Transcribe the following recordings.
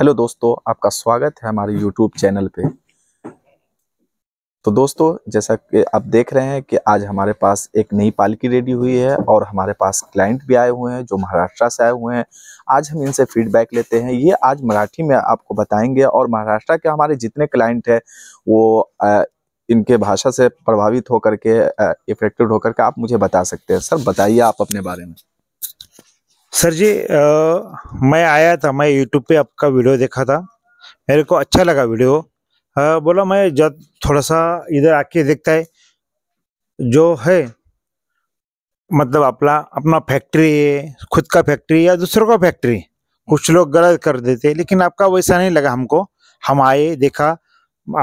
Hello दोस्तों आपका स्वागत है हमारे यूट्यूब चैनल पे तो दोस्तों जैसा कि आप देख रहे हैं कि आज हमारे पास एक नई पालकी रेडी हुई है और हमारे पास क्लाइंट भी आए हुए हैं जो महाराष्ट्र से आए हुए हैं आज हम इनसे फीडबैक लेते हैं ये आज मराठी में आपको बताएंगे और महाराष्ट्र के हमारे जितने क्लाइंट हैं वो आ, इनके भाषा से प्रभावित होकर के इफेक्टेड होकर के आप मुझे बता सकते हैं सर बताइए आप अपने बारे में सर जी आ, मैं आया था मैं यूट्यूब पे आपका वीडियो देखा था मेरे को अच्छा लगा वीडियो आ, बोला मैं जब थोड़ा सा इधर आके देखता है जो है मतलब अपना अपना फैक्ट्री है खुद का फैक्ट्री या दूसरों का फैक्ट्री कुछ लोग गलत कर देते लेकिन आपका वैसा नहीं लगा हमको हम आए देखा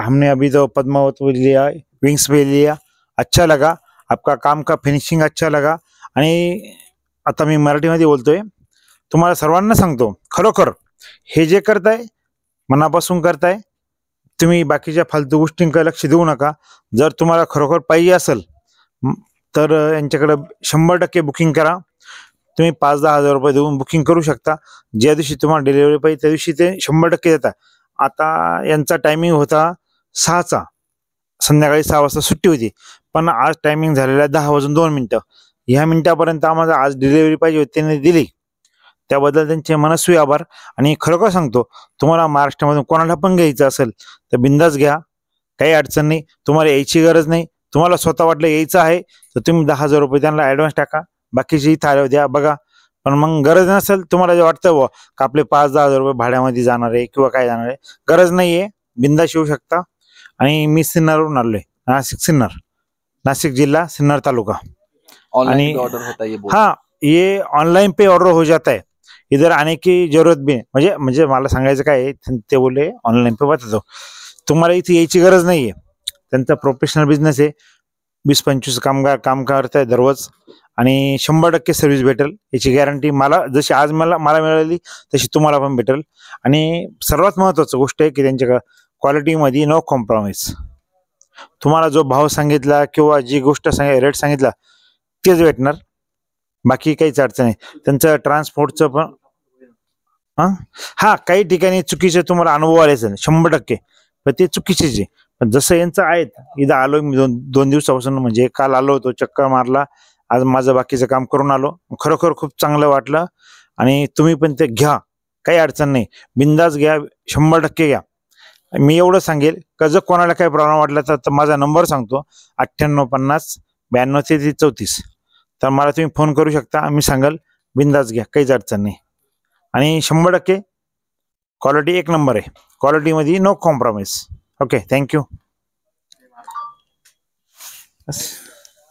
हमने अभी तो पद्मावत लिया विंग्स भी लिया अच्छा लगा आपका काम का फिनिशिंग अच्छा लगा यानी आता मी मराठीमध्ये बोलतोय तुम्हाला सर्वांना सांगतो खरोखर हे जे करताय मनापासून करताय तुम्ही बाकीच्या फालतू गोष्टींकडे लक्ष देऊ नका जर तुम्हाला खरोखर पाहिजे असेल तर यांच्याकडे शंभर टक्के बुकिंग करा तुम्ही पाच दहा हजार रुपये देऊन बुकिंग करू शकता ज्या दिवशी तुम्हाला डिलिव्हरी पाहिजे त्या दिवशी ते शंभर टक्के देतात आता यांचा टायमिंग होता सहाचा संध्याकाळी सहा वाजता सुट्टी होती पण आज टायमिंग झालेला आहे दहा वाजून दोन मिनटं ह्या मिनिटापर्यंत आम्हाला आज डिलिव्हरी पाहिजे होती त्यांनी दिली त्याबद्दल त्यांचे मनस्वी आभार आणि खरोखर सांगतो तुम्हाला महाराष्ट्रामधून कोणाला पण घ्यायचं असेल तर बिंदास घ्या काही अडचण नाही तुम्हाला यायची गरज नाही तुम्हाला स्वतः वाटलं यायचं आहे तर तुम्ही दहा हजार रुपये त्यांना ॲडव्हान्स टाका बाकीची थाळ्या द्या बघा पण मग गरज नसेल तुम्हाला जे वाटतं व का आपले पाच दहा हजार रुपये भाड्यामध्ये जाणार आहे किंवा काय जाणार आहे गरज नाही आहे बिंदास येऊ शकता आणि मी सिन्नरवरून आलो आहे नाशिक सिन्नर नाशिक जिल्हा सिन्नर तालुका ऑनलाइन ऑर्डर होता ये हाँ ये ऑनलाइन पे ऑर्डर हो जाता है इधर आने की जरूरत भी म्हणजे म्हणजे मला सांगायचं काय ते बोलले ऑनलाईन पे बघतो तुम्हाला इथे यायची गरज नाहीये त्यांचा प्रोफेशनल बिझनेस आहे वीस पंचवीस कामगार काम करताय दररोज आणि शंभर टक्के सर्व्हिस भेटेल याची गॅरंटी मला जशी आज मला मला मिळाली तशी तुम्हाला पण भेटेल आणि सर्वात महत्वाचं गोष्ट आहे की त्यांच्या मध्ये नो कॉम्प्रोमाइज तुम्हाला जो भाव सांगितला किंवा जी गोष्ट रेट सांगितला तेच भेटणार बाकी काहीच अडचण नाही त्यांचं ट्रान्सपोर्टचं पण हा काही ठिकाणी चुकीचे तुम्हाला अनुभव असेल शंभर टक्के पण ते चुकीचे पण जसं यांचं आहेत इथं आलो मी दोन दोन दिवसापासून म्हणजे काल आलो होतो चक्कर मारला आज माझं बाकीचं काम करून आलो खरोखर खूप चांगलं वाटलं आणि तुम्ही पण ते घ्या काही अडचण नाही बिंदास घ्या शंभर टक्के घ्या मी एवढं सांगेल का जर कोणाला काही प्रॉब्लेम वाटला तर माझा नंबर सांगतो अठ्ठ्याण्णव पन्नास ब्याण्णव ते चौतीस तो मला तुम्हें फोन करू शकता आम्मी संगल बिंदाज घया कहीं अडचण नहीं आणि टक्के क्वालिटी एक नंबर क्वाटी क्वालिटीमध्ये no compromise okay thank you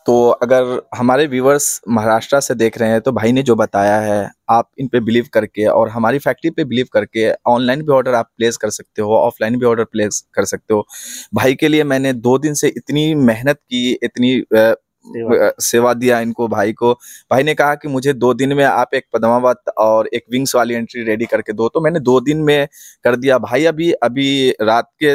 तो अगर हमारे व्यूवर्स महाराष्ट्र से देख रहे हैं तो भाई ने जो बताया है आप इन पे बिलीव करके और हमारी फैक्ट्री पे बिलीव करके ऑनलाइन भी ऑर्डर आप प्लेस कर सकते हो ऑफलाइन भी ऑर्डर प्लेस कर सकते हो भाई के लिए मैंने दो दिन से इतनी मेहनत की इतनी सेवा, सेवा दिया इनको भाई को भाई ने कहा कि मुझे दो दिन में आप एक पदमावत और एक विंग्स वाली एंट्री रेडी करके दो तो मैंने दो दिन में कर दिया भाई अभी अभी रात के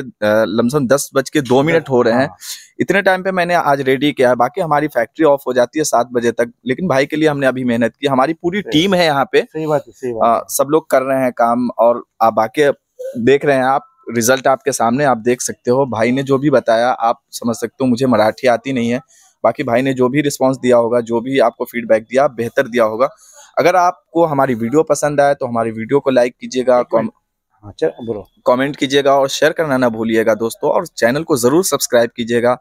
लमसम दस बज के दो मिनट हो रहे हैं हाँ। इतने टाइम पे मैंने आज रेडी किया है बाकी हमारी फैक्ट्री ऑफ हो जाती है सात बजे तक लेकिन भाई के लिए हमने अभी मेहनत की हमारी पूरी टीम है यहाँ पे सही बात है सही बात सब लोग कर रहे हैं काम और आप बाकी देख रहे हैं आप रिजल्ट आपके सामने आप देख सकते हो भाई ने जो भी बताया आप समझ सकते हो मुझे मराठी आती नहीं है बाकी भाई ने जो भी रिस्पॉन्स दिया होगा जो भी आपको फीडबैक दिया बेहतर दिया होगा अगर आपको हमारी वीडियो पसंद आए तो हमारी वीडियो को लाइक कीजिएगा कमेंट हाँ, कीजिएगा और शेयर करना ना भूलिएगा दोस्तों और चैनल को जरूर सब्सक्राइब कीजिएगा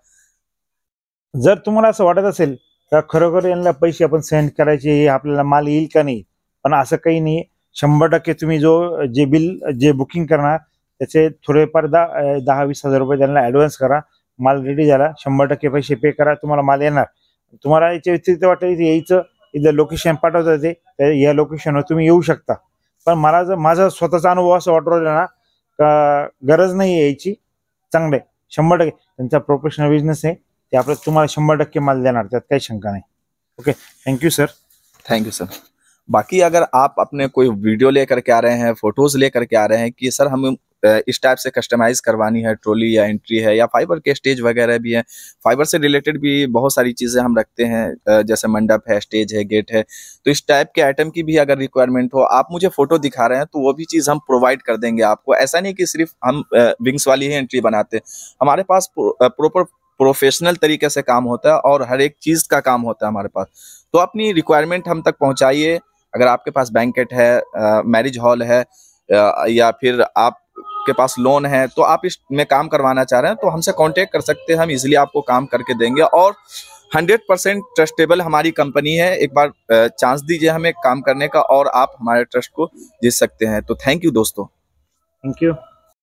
जर तुम्हारा वाटत खरोखर यांना पैसे आपण सेंड करायचे आपल्याला माल येईल का नाही पण असं काही नाही शंभर टक्के तुम्ही जो जे बिल जे बुकिंग करणार त्याचे थोडेफार दहा दहा वीस हजार रुपये त्यांना ॲडव्हान्स करा माल रेडी शंबर टक्के पैसे पे करा तुम्हारा माल यार तुम्हारा ये व्यतिरिक्त वाटे इथे लोकेशन पाठते येते लोकेशन लोकेशनवर तुम्ही शकता पर मला जो मज़ा स्वतः अनुभव असं वाटू ना गरज नहीं है ये चांगले शंबर टक्के प्रोफेशनल बिजनेस है तो आप तुम्हारा शंबर टक्के माल देना का शंका नहीं okay thank you sir thank you sir बाकी अगर आप अपने कोई वीडियो लेकर के आ रहे हैं फोटोज लेकर के आ रहे हैं कि सर हम इस टाइप से कस्टमाइज करवानी है ट्रोली या एंट्री है या फाइबर के स्टेज वगैरह भी है फाइबर से रिलेटेड भी बहुत सारी चीज़ें हम रखते हैं जैसे मंडप है स्टेज है गेट है तो इस टाइप के आइटम की भी अगर रिक्वायरमेंट हो आप मुझे फ़ोटो दिखा रहे हैं तो वो भी चीज़ हम प्रोवाइड कर देंगे आपको ऐसा नहीं कि सिर्फ हम विंग्स वाली ही एंट्री बनाते हैं हमारे पास प्रॉपर प्रोफेशनल तरीके से काम होता है और हर एक चीज़ का काम होता है हमारे पास तो अपनी रिक्वायरमेंट हम तक पहुंचाइए अगर आपके पास बैंकेट है मैरिज हॉल है या फिर आप आपके पास लोन है तो आप इस में काम करवाना चाह रहे हैं तो हमसे कांटेक्ट कर सकते हैं हम इजीली आपको काम करके देंगे और 100 परसेंट ट्रस्टेबल हमारी कंपनी है एक बार चांस दीजिए हमें काम करने का और आप हमारे ट्रस्ट को जीत सकते हैं तो थैंक यू दोस्तों थैंक यू